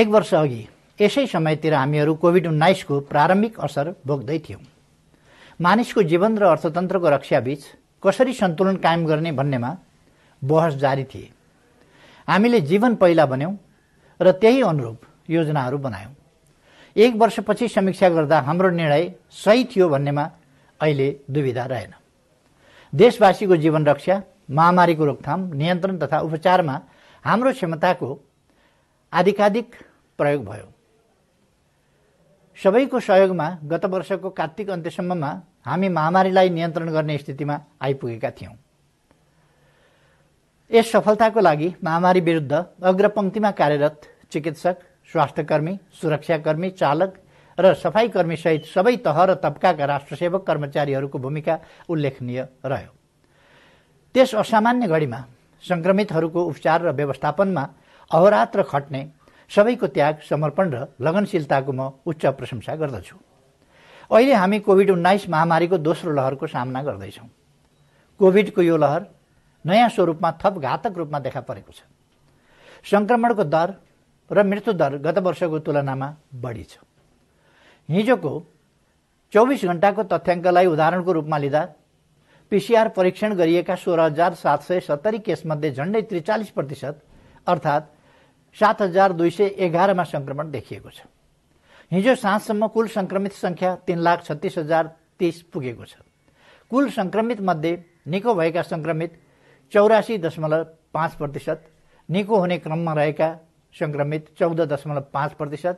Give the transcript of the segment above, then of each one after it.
एक वर्ष अघि यसै समयतिर हामीहरू कोभिड उन्नाइसको प्रारम्भिक असर भोग्दै थियौँ मानिसको जीवन र अर्थतन्त्रको रक्षाबीच कसरी सन्तुलन कायम गर्ने भन्नेमा बहस जारी थिए हामीले जीवन पहिला भन्यौँ र त्यही अनुरूप योजनाहरू बनायौँ एक वर्षपछि समीक्षा गर्दा हाम्रो निर्णय सही थियो भन्नेमा अहिले दुविधा रहेन देशवासीको जीवन रक्षा महामारीको रोकथाम नियन्त्रण तथा उपचारमा हाम्रो क्षमताको आधिकाधिक प्रयोग भयो सबैको सहयोगमा गत वर्षको कार्तिक अन्त्यसम्ममा हामी महामारीलाई नियन्त्रण गर्ने स्थितिमा आइपुगेका थियौँ यस सफलताको लागि महामारी विरुद्ध अग्रपङ्क्तिमा कार्यरत चिकित्सक स्वास्थ्यकर्मी सुरक्षाकर्मी चालक र सहित सबै तह र तबकाका राष्ट्रसेवक कर्मचारीहरूको भूमिका उल्लेखनीय रह्यो त्यस असामान्य घडीमा सङ्क्रमितहरूको उपचार र व्यवस्थापनमा र खट्ने सबैको त्याग समर्पण र लगनशीलताको म उच्च प्रशंसा गर्दछु अहिले हामी कोभिड उन्नाइस महामारीको दोस्रो लहरको सामना गर्दैछौँ कोभिडको यो लहर नयाँ स्वरूपमा थप घातक रूपमा देखा परेको छ सङ्क्रमणको दर र मृत्युदर गत वर्षको तुलनामा बढी छ हिजोको चौबिस घन्टाको तथ्याङ्कलाई उदाहरणको रूपमा लिँदा पिसिआर परीक्षण गरिएका सोह्र हजार सात सय सत्तरी केसमध्ये झन्डै त्रिचालिस प्रतिशत अर्थात् सात हजार दुई सय एघारमा सङ्क्रमण देखिएको छ हिजो साँझसम्म कुल सङ्क्रमित सङ्ख्या तिन लाख छत्तिस हजार तिस पुगेको छ कुल सङ्क्रमित मध्ये निको भएका सङ्क्रमित चौरासी दशमलव पाँच प्रतिशत निको हुने क्रममा रहेका सङ्क्रमित चौध दशमलव पाँच प्रतिशत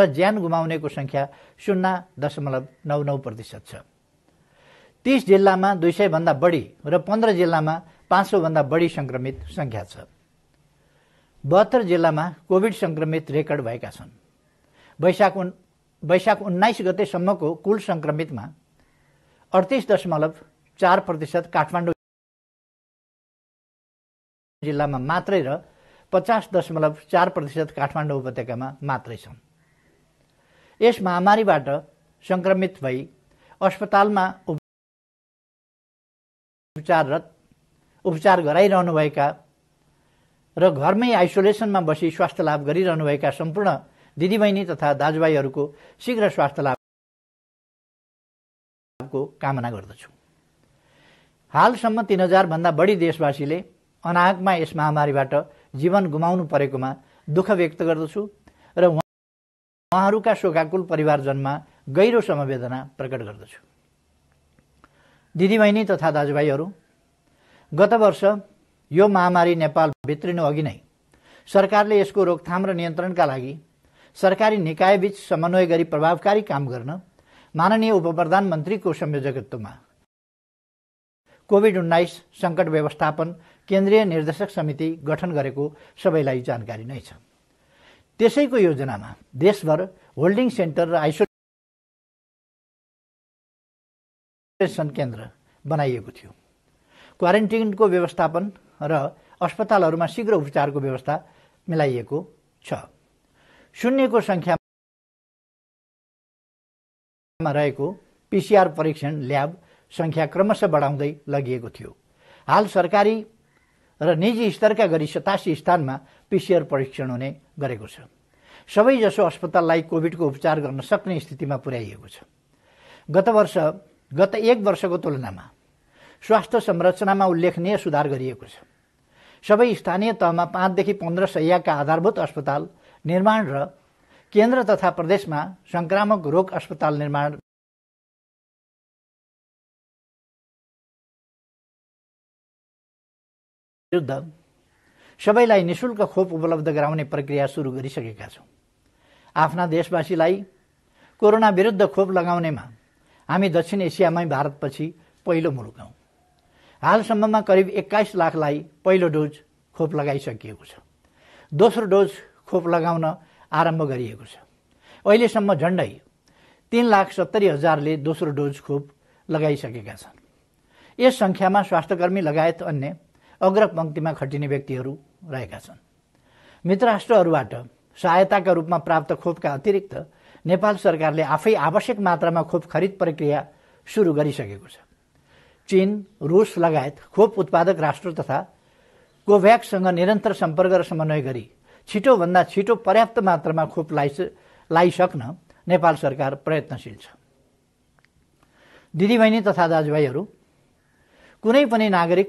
र ज्यान गुमाउनेको सङ्ख्या शून्य दशमलव नौ नौ प्रतिशत छ तिस जिल्लामा दुई सयभन्दा बढी र पन्ध्र जिल्लामा पाँच सौभन्दा बढी सङ्क्रमित सङ्ख्या छ बहत्तर जिल्लामा कोभिड संक्रमित रेकर्ड भएका छन् वैशाख उन् वैशाख उन्नाइस गतेसम्मको कुल संक्रमितमा अडतिस दशमलव चार प्रतिशत काठमाडौँ जिल्लामा मात्रै र पचास दशमलव चार प्रतिशत काठमाडौँ उपत्यकामा मात्रै छन् यस महामारीबाट सङ्क्रमित भई अस्पतालमा उपचाररत उपचार गराइरहनुभएका र घरमै आइसोलेसनमा बसी स्वास्थ्य लाभ गरिरहनुभएका सम्पूर्ण दिदीबहिनी तथा दाजुभाइहरूको शीघ्र स्वास्थ्य लाभको कामना गर्दछु हालसम्म तिन हजारभन्दा बढी देशवासीले अनाहकमा यस महामारीबाट जीवन गुमाउनु परेकोमा दुःख व्यक्त गर्दछु र उहाँहरूका शोकाकुल परिवारजनमा गहिरो समवेदना प्रकट गर्दछु दिदीबहिनी तथा दाजुभाइहरू गत वर्ष यो महामारी नेपाल भित्रिनु अघि नै सरकारले यसको रोकथाम र नियन्त्रणका लागि सरकारी निकायबीच समन्वय गरी प्रभावकारी काम गर्न माननीय उप प्रधानमन्त्रीको संयोजकत्वमा कोभिड उन्नाइस सङ्कट व्यवस्थापन केन्द्रीय निर्देशक समिति गठन गरेको सबैलाई जानकारी नै छ त्यसैको योजनामा देशभर होल्डिङ सेन्टर र आइसोलेसन केन्द्र बनाइएको थियो क्वारेन्टिनको व्यवस्थापन र अस्पतालहरूमा शीघ्र उपचारको व्यवस्था मिलाइएको छ शून्यको सङ्ख्यामा रहेको पिसिआर परीक्षण ल्याब सङ्ख्या क्रमशः बढाउँदै लगिएको थियो हाल सरकारी र निजी स्तरका गरी सतासी स्थानमा पिसिआर परीक्षण हुने गरेको छ सबैजसो अस्पताललाई कोभिडको उपचार गर्न सक्ने स्थितिमा पुर्याइएको छ गत वर्ष गत एक वर्षको तुलनामा स्वास्थ्य संरचनामा उल्लेखनीय सुधार गरिएको छ सबै स्थानीय तहमा पाँचदेखि पन्ध्र सयका आधारभूत अस्पताल निर्माण र केन्द्र तथा प्रदेशमा सङ्क्रामक रोग अस्पताल निर्माण विरुद्ध सबैलाई निशुल्क खोप उपलब्ध गराउने प्रक्रिया सुरु गरिसकेका छौँ आफ्ना देशवासीलाई कोरोना विरुद्ध खोप लगाउनेमा हामी दक्षिण एसियामै भारतपछि पहिलो मुलुक हौँ हालसम्ममा करिब एक्काइस लाखलाई पहिलो डोज खोप लगाइसकिएको छ दोस्रो डोज खोप लगाउन आरम्भ गरिएको छ अहिलेसम्म झन्डै तिन लाख सत्तरी हजारले दोस्रो डोज खोप लगाइसकेका छन् यस सङ्ख्यामा स्वास्थ्यकर्मी लगायत अन्य अग्रपङ्क्तिमा खटिने व्यक्तिहरू रहेका छन् मित्र राष्ट्रहरूबाट सहायताका रूपमा प्राप्त खोपका अतिरिक्त नेपाल सरकारले आफै आवश्यक मात्रामा खोप खरिद प्रक्रिया सुरु गरिसकेको छ चीन रूस लगायत खोप उत्पादक राष्ट्र तथा कोभ्याक्ससँग निरन्तर सम्पर्क र समन्वय गरी छिटोभन्दा छिटो पर्याप्त मात्रामा खोप लाइस लाइसक्न नेपाल सरकार प्रयत्नशील छ दिदीबहिनी तथा दाजुभाइहरू कुनै पनि नागरिक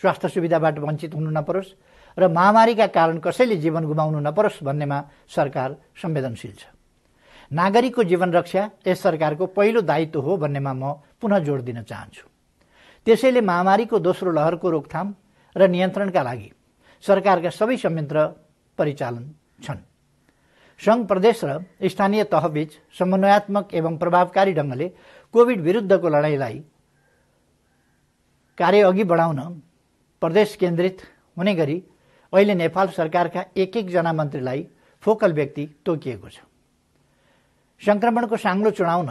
स्वास्थ्य सुविधाबाट वञ्चित हुनु नपरोस् र महामारीका कारण कसैले जीवन गुमाउनु नपरोस् भन्नेमा सरकार संवेदनशील छ नागरिकको जीवन रक्षा यस सरकारको पहिलो दायित्व हो भन्नेमा म पुनः जोड दिन चाहन्छु त्यसैले महामारीको दोस्रो लहरको रोकथाम र नियन्त्रणका लागि सरकारका सबै संयन्त्र परिचालन छन् सङ्घ प्रदेश र स्थानीय तहबीच समन्वयात्मक एवं प्रभावकारी ढङ्गले कोभिड विरुद्धको लडाइँलाई कार्य अघि बढाउन प्रदेश केन्द्रित हुने गरी अहिले नेपाल सरकारका एक एकजना मन्त्रीलाई फोकल व्यक्ति तोकिएको छ सङ्क्रमणको साङ्लो चुडाउन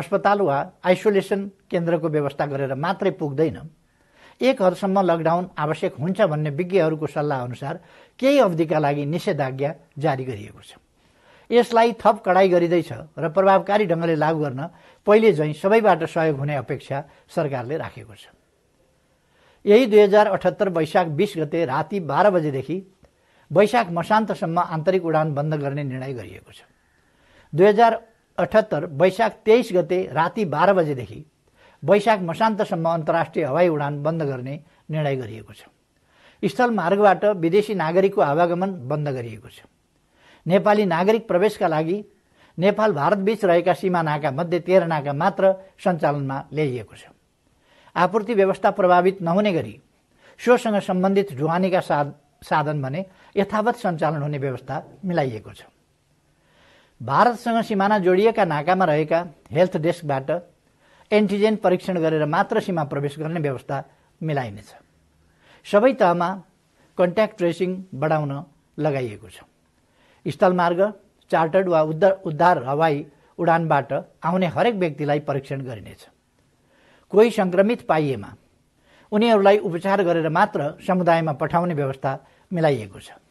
अस्पताल वा आइसोलेसन केन्द्रको व्यवस्था गरेर मात्रै पुग्दैन एक हदसम्म लकडाउन आवश्यक हुन्छ भन्ने विज्ञहरूको सल्लाह अनुसार केही अवधिका लागि निषेधाज्ञा जारी गरिएको छ यसलाई थप कडाई गरिँदैछ र प्रभावकारी ढङ्गले लागू गर्न पहिले झैँ सबैबाट सहयोग हुने अपेक्षा सरकारले राखेको छ यही दुई हजार अठहत्तर वैशाख बिस गते राति बाह्र बजेदेखि वैशाख मसान्तसम्म आन्तरिक उडान बन्द गर्ने निर्णय गरिएको छ दुई हजार अठहत्तर वैशाख तेइस गते राति बाह्र बजेदेखि वैशाख मसान्तसम्म अन्तर्राष्ट्रिय हवाई उडान बन्द गर्ने निर्णय गरिएको छ स्थल मार्गबाट विदेशी नागरिकको आवागमन बन्द गरिएको छ नेपाली नागरिक प्रवेशका लागि नेपाल भारतबीच रहेका सीमानाका मध्ये तेह्र नाका मात्र सञ्चालनमा ल्याइएको छ आपूर्ति व्यवस्था प्रभावित नहुने गरी सोसँग सम्बन्धित ढुवानीका साधन भने यथावत सञ्चालन हुने व्यवस्था मिलाइएको छ भारतसँग सिमाना जोडिएका नाकामा रहेका हेल्थ डेस्कबाट एन्टिजेन परीक्षण गरेर मात्र सीमा प्रवेश गर्ने व्यवस्था मिलाइनेछ सबै तहमा कन्ट्याक्ट ट्रेसिङ बढाउन लगाइएको छ स्थलमार्ग चार्टर्ड वा उद्धार उद्धार हवाई उडानबाट आउने हरेक व्यक्तिलाई परीक्षण गरिनेछ कोही सङ्क्रमित पाइएमा उनीहरूलाई उपचार गरेर मात्र समुदायमा पठाउने व्यवस्था मिलाइएको छ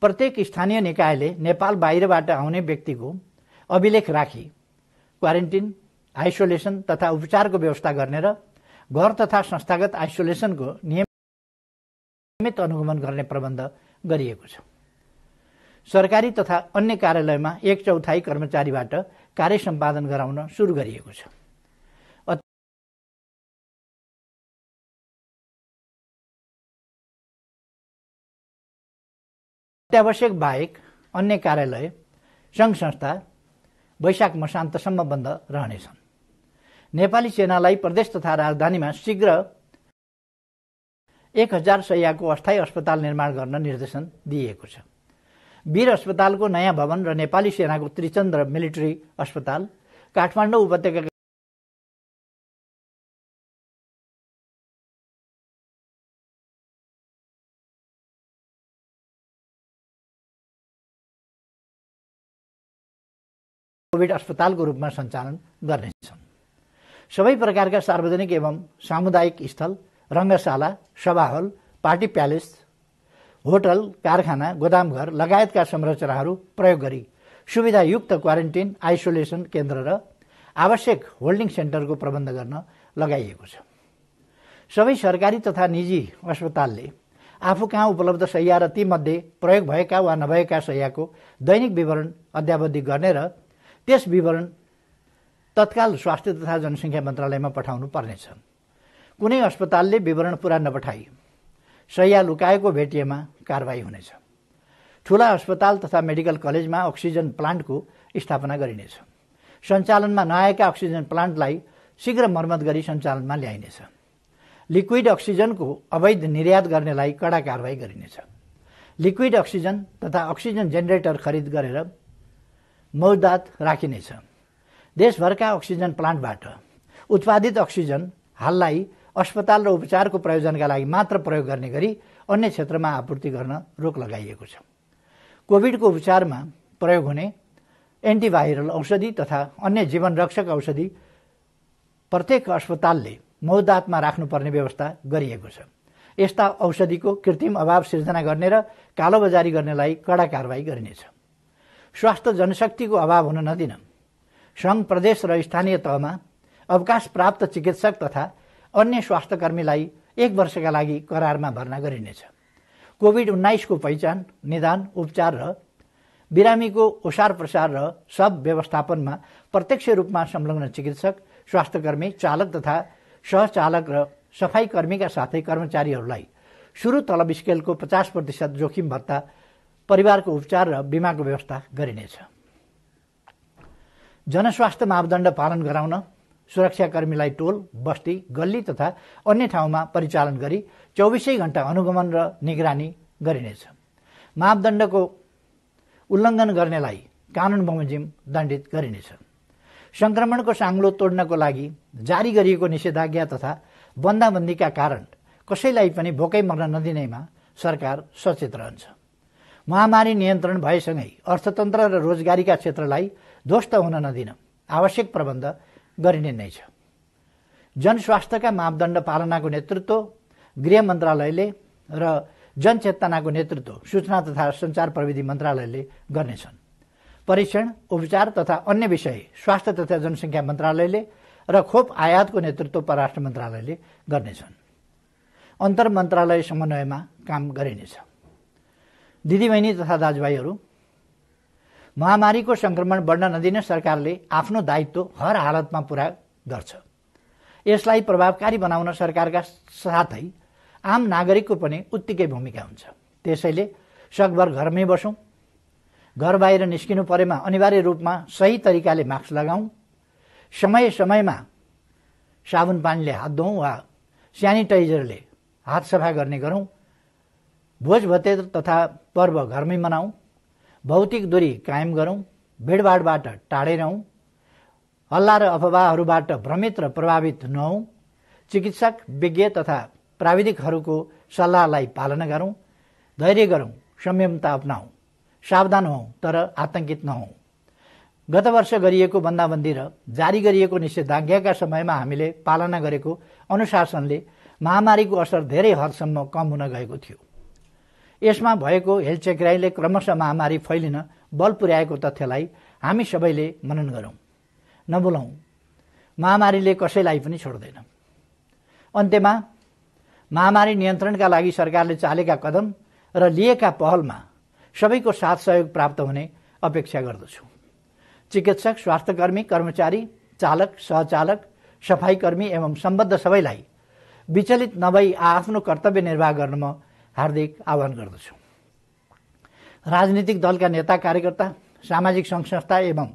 प्रत्येक स्थानीय निकायले नेपाल बाहिरबाट आउने व्यक्तिको अभिलेख राखी क्वारेन्टिन आइसोलेसन तथा उपचारको व्यवस्था गर्ने र घर तथा संस्थागत आइसोलेसनको नियमित अनुगमन गर्ने प्रबन्ध गरिएको छ सरकारी तथा अन्य कार्यालयमा एक चौथाई कर्मचारीबाट कार्य सम्पादन गराउन सुरु गरिएको छ अत्यावश्यक बाहेक अन्य कार्यालय संघ संस्था वैशाख मसान्तसम्म बन्द रहनेछन् नेपाली सेनालाई प्रदेश तथा राजधानीमा शीघ्र एक हजार सयको अस्थायी अस्पताल निर्माण गर्न निर्देशन दिइएको छ वीर अस्पतालको नयाँ भवन र नेपाली सेनाको त्रिचन्द्र मिलिटरी अस्पताल काठमाडौँ उपत्यका कोभिड अस्पतालको रूपमा सञ्चालन गर्नेछन् सबै प्रकारका सार्वजनिक एवं सामुदायिक स्थल रङ्गशाला सभा हल पार्टी प्यालेस होटल कारखाना गोदामघर लगायतका संरचनाहरू प्रयोग गरी सुविधायुक्त क्वारेन्टिन आइसोलेसन केन्द्र र आवश्यक होल्डिङ सेन्टरको प्रबन्ध गर्न लगाइएको छ सबै सरकारी तथा निजी अस्पतालले आफू कहाँ उपलब्ध सय्या र तीमध्ये प्रयोग भएका वा नभएका सैयाको दैनिक विवरण अध्यावधि गर्ने र त्यस विवरण तत्काल स्वास्थ्य तथा जनसङ्ख्या मन्त्रालयमा पठाउनु पर्नेछ कुनै अस्पतालले विवरण पुरा नपठाइ सया लुकाएको भेटिएमा कारवाही हुनेछ ठुला अस्पताल तथा मेडिकल कलेजमा अक्सिजन प्लान्टको स्थापना गरिनेछ सञ्चालनमा नआएका अक्सिजन प्लान्टलाई शीघ्र मर्मत गरी सञ्चालनमा ल्याइनेछ लिक्विड अक्सिजनको अवैध निर्यात गर्नेलाई कडा कारवाही गरिनेछ लिक्विड अक्सिजन तथा अक्सिजन जेनेरेटर खरिद गरेर मौदात राखिनेछ देशभरका अक्सिजन प्लान्टबाट उत्पादित अक्सिजन हाललाई अस्पताल र उपचारको प्रयोजनका लागि मात्र प्रयोग गर्ने गरी अन्य क्षेत्रमा आपूर्ति गर्न रोक लगाइएको छ कोभिडको उपचारमा प्रयोग हुने एन्टिभाइरल औषधि तथा अन्य जीवन रक्षक औषधि प्रत्येक अस्पतालले मौदातमा राख्नुपर्ने व्यवस्था गरिएको छ यस्ता औषधिको कृत्रिम अभाव सिर्जना गर्ने र कालोबजारी गर्नेलाई कडा कारवाही गरिनेछ स्वास्थ्य जनशक्तिको अभाव हुन नदिन सङ्घ प्रदेश र स्थानीय तहमा अवकाश प्राप्त चिकित्सक तथा अन्य स्वास्थ्यकर्मीलाई एक वर्षका लागि करारमा भर्ना गरिनेछ कोभिड उन्नाइसको पहिचान निदान उपचार र बिरामीको ओसार प्रसार र सब व्यवस्थापनमा प्रत्यक्ष रूपमा संलग्न चिकित्सक स्वास्थ्यकर्मी चालक तथा सहचालक र सफाई कर्मीका साथै कर्मचारीहरूलाई सुरु तलब स्केलको पचास प्रतिशत जोखिम भत्ता परिवारको उपचार र बिमाको व्यवस्था गरिनेछ जनस्वास्थ्य मापदण्ड पालन गराउन सुरक्षाकर्मीलाई टोल बस्ती गल्ली तथा अन्य ठाउँमा परिचालन गरी चौबिसै घण्टा अनुगमन र निगरानी गरिनेछ मापदण्डको उल्लङ्घन गर्नेलाई कानुन बमोजिम दण्डित गरिनेछ सङ्क्रमणको साङ्लो तोड्नको लागि जारी गरिएको निषेधाज्ञा तथा बन्दाबन्दीका कारण कसैलाई पनि भोकै मर्न नदिनेमा सरकार सचेत रहन्छ महामारी नियन्त्रण भएसँगै अर्थतन्त्र र रोजगारीका क्षेत्रलाई ध्वस्त हुन नदिन आवश्यक प्रबन्ध गरिने नै छ जनस्वास्थ्यका मापदण्ड पालनाको नेतृत्व गृह मन्त्रालयले र जनचेतनाको नेतृत्व सूचना तथा सञ्चार प्रविधि मन्त्रालयले गर्नेछन् परीक्षण उपचार तथा अन्य विषय स्वास्थ्य तथा जनसङ्ख्या मन्त्रालयले र खोप आयातको नेतृत्व परराष्ट्र मन्त्रालयले गर्नेछन् अन्तर मन्त्रालय समन्वयमा काम गरिनेछ दिदीबहिनी तथा दाजुभाइहरू महामारीको सङ्क्रमण बढ्न नदिन सरकारले आफ्नो दायित्व हर हालतमा पुरा गर्छ यसलाई प्रभावकारी बनाउन सरकारका साथै आम नागरिकको पनि उत्तिकै भूमिका हुन्छ त्यसैले सकभर घरमै बसौँ घर बाहिर निस्किनु परेमा अनिवार्य रूपमा सही तरिकाले मास्क लगाऊँ समय समयमा साबुन पानीले हात धोउँ वा सेनिटाइजरले हात सफा गर्ने गरौँ भोज भतेज तथा पर्व घरमै मनाऊ भौतिक दूरी कायम गरौँ भिडभाडबाट टाढै रहौँ हल्ला र अफवाहहरूबाट भ्रमित र प्रभावित नहौँ चिकित्सक विज्ञ तथा प्राविधिकहरूको सल्लाहलाई पालना गरौँ धैर्य गरौँ संयमता अप्नाऊ सावधान हौ तर आतंकित नहौँ गत वर्ष गरिएको बन्दाबन्दी र जारी गरिएको निषेधाज्ञाका समयमा हामीले पालना गरेको अनुशासनले महामारीको असर धेरै हदसम्म कम हुन गएको थियो यसमा भएको हेलचेक्राईले क्रमशः महामारी फैलिन बल पुर्याएको तथ्यलाई हामी सबैले मनन गरौँ नबोलाउँ महामारीले कसैलाई पनि छोड्दैन अन्त्यमा महामारी नियन्त्रणका लागि सरकारले चालेका कदम र लिएका पहलमा सबैको साथ सहयोग प्राप्त हुने अपेक्षा गर्दछु चिकित्सक स्वास्थ्यकर्मी कर्मचारी चालक सहचालक सफाइकर्मी एवं सम्बद्ध सबैलाई विचलित नभई आआफ्नो कर्तव्य निर्वाह गर्नमा हार्दिक आह्वान गर्दछु राजनीतिक दलका नेता कार्यकर्ता सामाजिक सङ्घ संस्था एवं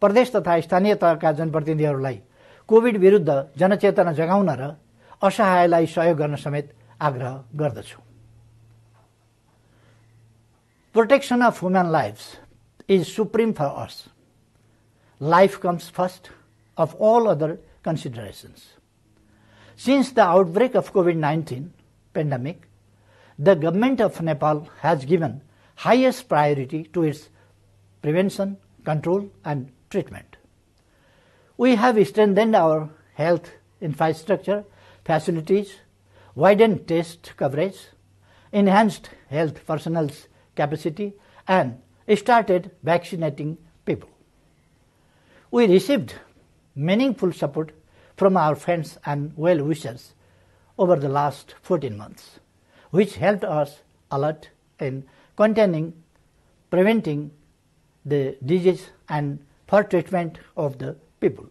प्रदेश तथा स्थानीय तहका जनप्रतिनिधिहरूलाई कोभिड विरुद्ध जनचेतना जगाउन र असहायलाई सहयोग गर्न समेत आग्रह गर्दछु protection of human life is supreme for us life comes first of all other considerations since the outbreak of COVID nineteen pandemic the government of Nepal has given highest priority to its prevention, control and treatment. We have strengthened our health infrastructure, facilities, widened test coverage, enhanced health personnel's capacity and started vaccinating people. We received meaningful support from our friends and well-wishers over the last 14 months which helped us a lot in containing, preventing the disease and for treatment of the people.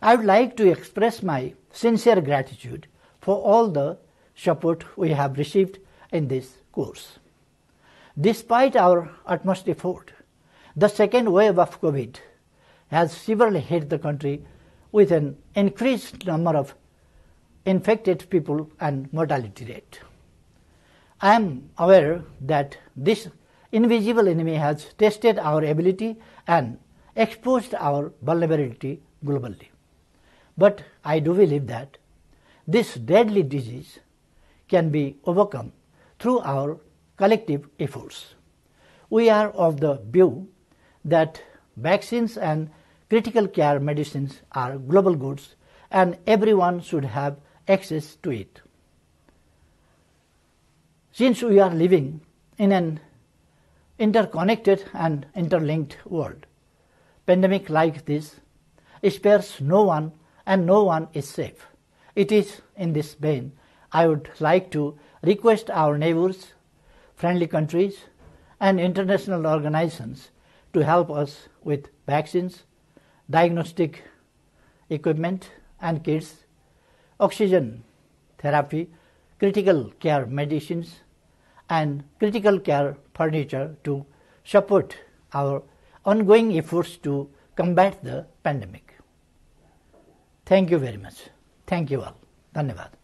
I would like to express my sincere gratitude for all the support we have received in this course. Despite our utmost effort, the second wave of COVID has severely hit the country with an increased number of infected people and mortality rate. I am aware that this invisible enemy has tested our ability and exposed our vulnerability globally. But I do believe that this deadly disease can be overcome through our collective efforts. We are of the view that vaccines and critical care medicines are global goods and everyone should have access to it since we are living in an interconnected and interlinked world. Pandemic like this spares no one and no one is safe. It is in this vein I would like to request our neighbors, friendly countries, and international organizations to help us with vaccines, diagnostic equipment and kits, oxygen therapy, critical care medicines, and critical care furniture to support our ongoing efforts to combat the pandemic. Thank you very much. Thank you all. धन्यवाद